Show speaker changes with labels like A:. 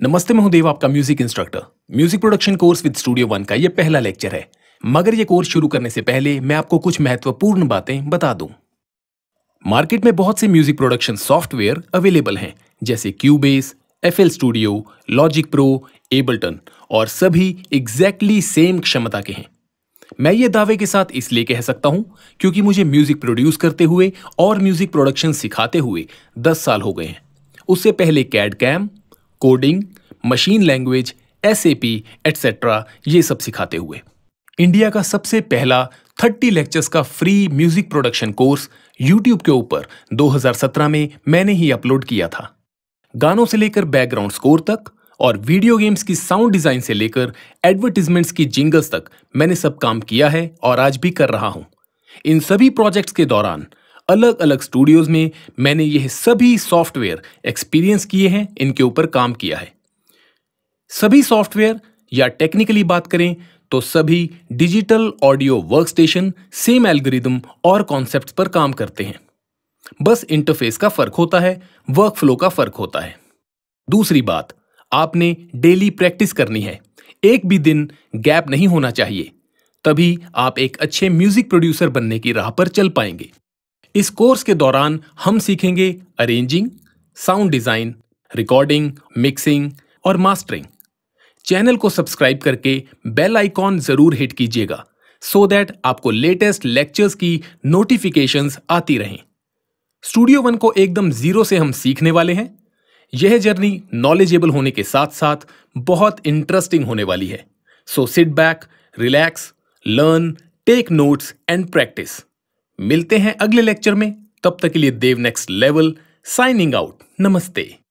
A: नमस्ते मैं हूं देव आपका music instructor music production course with studio one का यह पहला लेक्चर है मगर यह कोर्स शुरू करने से पहले मैं आपको कुछ महत्वपूर्ण बातें बता दूं मार्केट में बहुत से म्यूजिक प्रोडक्शन सॉफ्टवेयर अवेलेबल हैं जैसे Cubase F studio Logic Pro Ableton और सभी एग्जैक्टली सेम क्षमता के हैं मैं ये दावे के साथ इसलिए कह सकता हूं क्योंकि मुझे म्यूजिक प्रोड्यूस करते हुए और म्यूजिक प्रोडक्शन सिखाते हुए 10 साल हो गए हैं उससे पहले CAD CAM coding machine languages etcetera ये सब सिखाते हुए इंडिया का सबसे पहला 30 लेक्चर्स का free music production course YouTube के ऊपर 2017 में मैंने ही अपलोड किया था गानों से लेकर बैकग्राउंड स्कोर तक और वीडियो गेम्स की साउंड डिजाइन से लेकर एडवर्टीजमेंट्स की जिंगल्स तक मैंने सब काम किया है और आज भी कर रहा हूं इन सभी प्रोजेक्ट्स के दौरान अलग अलग स्टूडियोज में मैंने यह सभी सॉफ्टवेयर एक्सपीरियंस किए हैं इनके ऊपर काम किया है सभी सॉफ्टवेयर या टेक्निकली बात करें तो सभी digital audio workstation same algorithm और कॉन्सेप्ट पर काम करते हैं बस इंटरफेस का फर्क होता है वर्क फ्लो का फर्क होता है दूसरी बात आपने डेली प्रैक्टिस करनी है एक भी दिन गैप नहीं होना चाहिए तभी आप एक अच्छे म्यूजिक प्रोड्यूसर बनने की राह पर चल पाएंगे इस कोर्स के दौरान हम सीखेंगे arranging sound design recording mixing और मास्टरिंग चैनल को सब्सक्राइब करके बेल आइकॉन जरूर हिट कीजिएगा सो so दैट आपको लेटेस्ट लेक्चर्स की नोटिफिकेशंस आती रहें स्टूडियो वन को एकदम जीरो से हम सीखने वाले हैं यह जर्नी नॉलेजेबल होने के साथ साथ बहुत इंटरेस्टिंग होने वाली है so sit back relax learn take notes and practice मिलते हैं अगले लेक्चर में तब तक के लिए Dev next level signing out नमस्ते